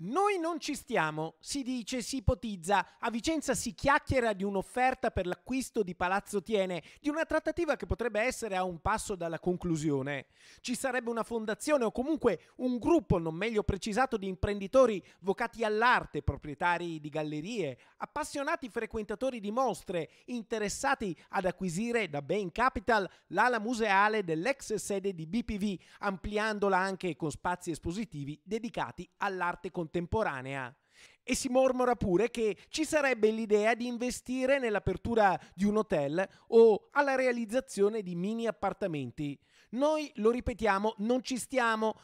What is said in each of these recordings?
Noi non ci stiamo, si dice, si ipotizza. A Vicenza si chiacchiera di un'offerta per l'acquisto di Palazzo Tiene, di una trattativa che potrebbe essere a un passo dalla conclusione. Ci sarebbe una fondazione o comunque un gruppo non meglio precisato di imprenditori vocati all'arte, proprietari di gallerie, appassionati frequentatori di mostre, interessati ad acquisire da Bain Capital l'ala museale dell'ex sede di BPV, ampliandola anche con spazi espositivi dedicati all'arte contemporanea contemporanea. E si mormora pure che ci sarebbe l'idea di investire nell'apertura di un hotel o alla realizzazione di mini appartamenti. Noi lo ripetiamo, non ci stiamo,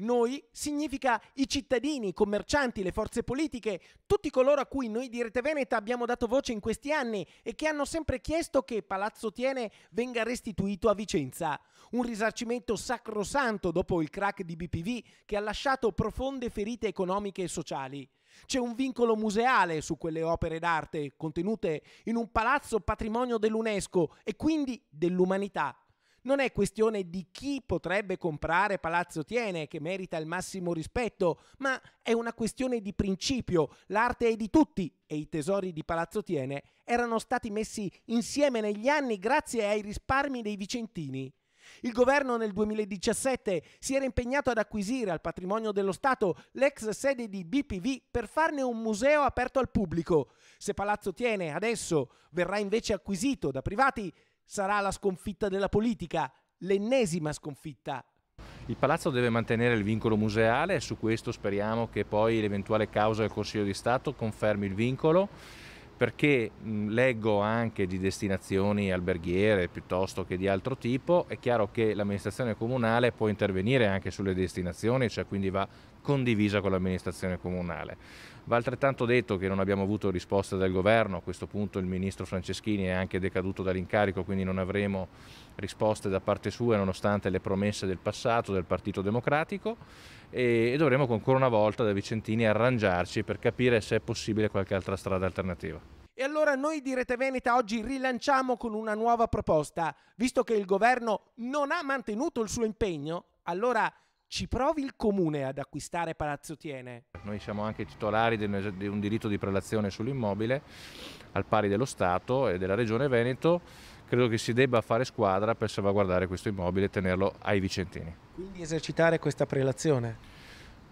noi significa i cittadini, i commercianti, le forze politiche, tutti coloro a cui noi di Rete Veneta abbiamo dato voce in questi anni e che hanno sempre chiesto che Palazzo Tiene venga restituito a Vicenza. Un risarcimento sacrosanto dopo il crack di BPV che ha lasciato profonde ferite economiche e sociali. C'è un vincolo museale su quelle opere d'arte contenute in un palazzo patrimonio dell'UNESCO e quindi dell'umanità. Non è questione di chi potrebbe comprare Palazzo Tiene, che merita il massimo rispetto, ma è una questione di principio. L'arte è di tutti e i tesori di Palazzo Tiene erano stati messi insieme negli anni grazie ai risparmi dei vicentini. Il governo nel 2017 si era impegnato ad acquisire al patrimonio dello Stato l'ex sede di BPV per farne un museo aperto al pubblico. Se Palazzo Tiene adesso verrà invece acquisito da privati, sarà la sconfitta della politica, l'ennesima sconfitta. Il palazzo deve mantenere il vincolo museale e su questo speriamo che poi l'eventuale causa del Consiglio di Stato confermi il vincolo perché mh, leggo anche di destinazioni alberghiere piuttosto che di altro tipo, è chiaro che l'amministrazione comunale può intervenire anche sulle destinazioni, cioè quindi va condivisa con l'amministrazione comunale. Va altrettanto detto che non abbiamo avuto risposte dal governo, a questo punto il ministro Franceschini è anche decaduto dall'incarico, quindi non avremo risposte da parte sua nonostante le promesse del passato del Partito Democratico e, dovremo ancora una volta da Vicentini arrangiarci per capire se è possibile qualche altra strada alternativa. E allora noi di Rete Veneta oggi rilanciamo con una nuova proposta. Visto che il governo non ha mantenuto il suo impegno, allora ci provi il comune ad acquistare Palazzo Tiene. Noi siamo anche titolari di un diritto di prelazione sull'immobile al pari dello Stato e della Regione Veneto. Credo che si debba fare squadra per salvaguardare questo immobile e tenerlo ai vicentini. Quindi esercitare questa prelazione?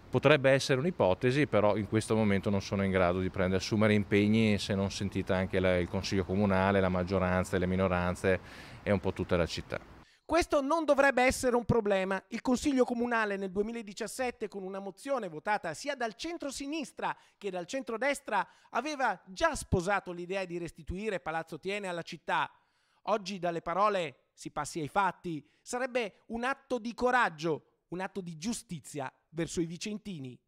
Potrebbe essere un'ipotesi, però in questo momento non sono in grado di prendere, assumere impegni se non sentite anche il Consiglio Comunale, la maggioranza, le minoranze e un po' tutta la città. Questo non dovrebbe essere un problema. Il Consiglio Comunale nel 2017, con una mozione votata sia dal centro-sinistra che dal centro-destra, aveva già sposato l'idea di restituire Palazzo Tiene alla città. Oggi dalle parole si passi ai fatti. Sarebbe un atto di coraggio un atto di giustizia verso i vicentini